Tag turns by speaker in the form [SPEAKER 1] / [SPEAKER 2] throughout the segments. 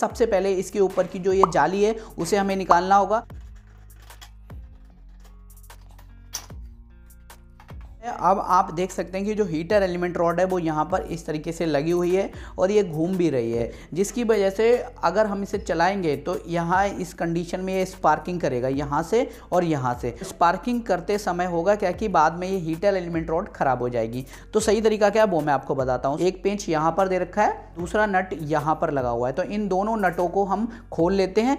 [SPEAKER 1] सबसे पहले इसके ऊपर की जो ये जाली है उसे हमें निकालना होगा अब आप देख सकते हैं कि जो हीटर एलिमेंट रॉड है वो यहाँ पर इस तरीके से लगी हुई है और ये घूम भी रही है जिसकी वजह से अगर हम इसे चलाएंगे तो यहाँ इस कंडीशन में ये स्पार्किंग करेगा यहाँ से और यहाँ से स्पार्किंग करते समय होगा क्या कि बाद में ये हीटर एलिमेंट रॉड खराब हो जाएगी तो सही तरीका क्या है वो मैं आपको बताता हूँ एक पेंच यहाँ पर दे रखा है दूसरा नट यहाँ पर लगा हुआ है तो इन दोनों नटों को हम खोल लेते हैं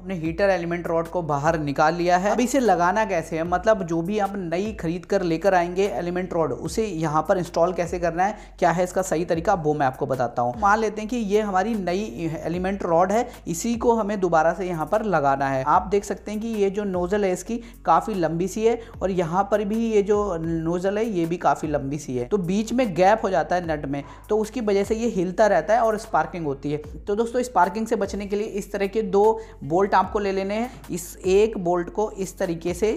[SPEAKER 1] हमने हीटर एलिमेंट रॉड को बाहर निकाल लिया है अब इसे लगाना कैसे है मतलब जो भी आप नई खरीद कर लेकर आएंगे एलिमेंट रॉड उसे यहाँ पर इंस्टॉल कैसे करना है क्या है इसका सही तरीका वो मैं आपको बताता हूँ मान लेते हैं कि ये हमारी नई एलिमेंट रॉड है इसी को हमें दोबारा से यहाँ पर लगाना है आप देख सकते हैं कि ये जो नोज़ल है इसकी काफ़ी लंबी सी है और यहाँ पर भी ये जो नोज़ल है ये भी काफ़ी लंबी सी है तो बीच में गैप हो जाता है नट में तो उसकी वजह से ये हिलता रहता है और स्पार्किंग होती है तो दोस्तों स्पार्किंग से बचने के लिए इस तरह के दो बोल्ट बोल्ट आपको ले लेने हैं इस एक बोल्ट को इस तरीके से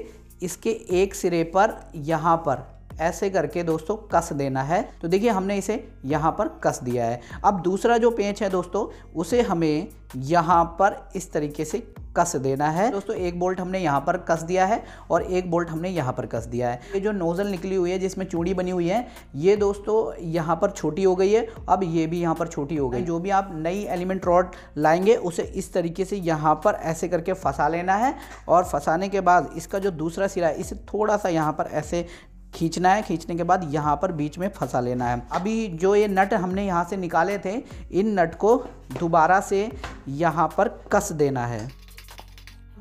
[SPEAKER 1] इसके एक सिरे पर यहाँ पर ऐसे करके दोस्तों कस देना है तो देखिए हमने इसे यहाँ पर कस दिया है अब दूसरा जो पेंच है दोस्तों उसे हमें यहाँ पर इस तरीके से कस देना है दोस्तों एक बोल्ट हमने यहाँ पर कस दिया है और एक बोल्ट हमने यहाँ पर कस दिया है ये जो नोज़ल निकली हुई है जिसमें चूड़ी बनी हुई है ये दोस्तों यहाँ पर छोटी हो गई है अब ये भी यहाँ पर छोटी हो गई जो भी आप नई एलिमेंट रॉड लाएंगे उसे इस तरीके से यहाँ पर ऐसे करके फंसा लेना है और फंसाने के बाद इसका जो दूसरा सिरा है इसे थोड़ा सा यहाँ पर ऐसे खींचना है खींचने के बाद यहाँ पर बीच में फंसा लेना है अभी जो ये नट हमने यहाँ से निकाले थे इन नट को दोबारा से यहाँ पर कस देना है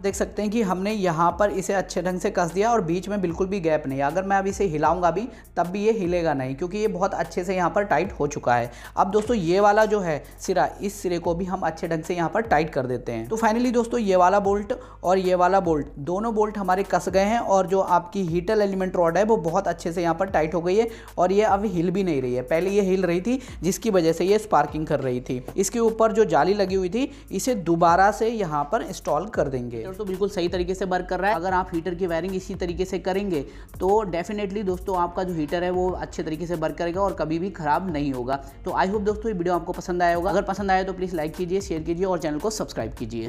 [SPEAKER 1] देख सकते हैं कि हमने यहाँ पर इसे अच्छे ढंग से कस दिया और बीच में बिल्कुल भी गैप नहीं अगर मैं अब इसे हिलाऊंगा भी तब भी ये हिलेगा नहीं क्योंकि ये बहुत अच्छे से यहाँ पर टाइट हो चुका है अब दोस्तों ये वाला जो है सिरा इस सिरे को भी हम अच्छे ढंग से यहाँ पर टाइट कर देते हैं तो फाइनली दोस्तों ये वाला बोल्ट और ये वाला बोल्ट दोनों बोल्ट हमारे कस गए हैं और जो आपकी हीटल एलिमेंट रॉड है वो बहुत अच्छे से यहाँ पर टाइट हो गई है और ये अब हिल भी नहीं रही है पहले ये हिल रही थी जिसकी वजह से ये स्पार्किंग कर रही थी इसके ऊपर जो जाली लगी हुई थी इसे दोबारा से यहाँ पर इंस्टॉल कर देंगे हीटर तो बिल्कुल सही तरीके से वर्क कर रहा है अगर आप हीटर की वायरिंग इसी तरीके से करेंगे तो डेफिनेटली दोस्तों आपका जो हीटर है वो अच्छे तरीके से वर्क करेगा और कभी भी खराब नहीं होगा तो आई होप दोस्तों ये वीडियो आपको पसंद आया होगा अगर पसंद आया तो प्लीज़ लाइक कीजिए शेयर कीजिए और चैनल को सब्सक्राइब कीजिए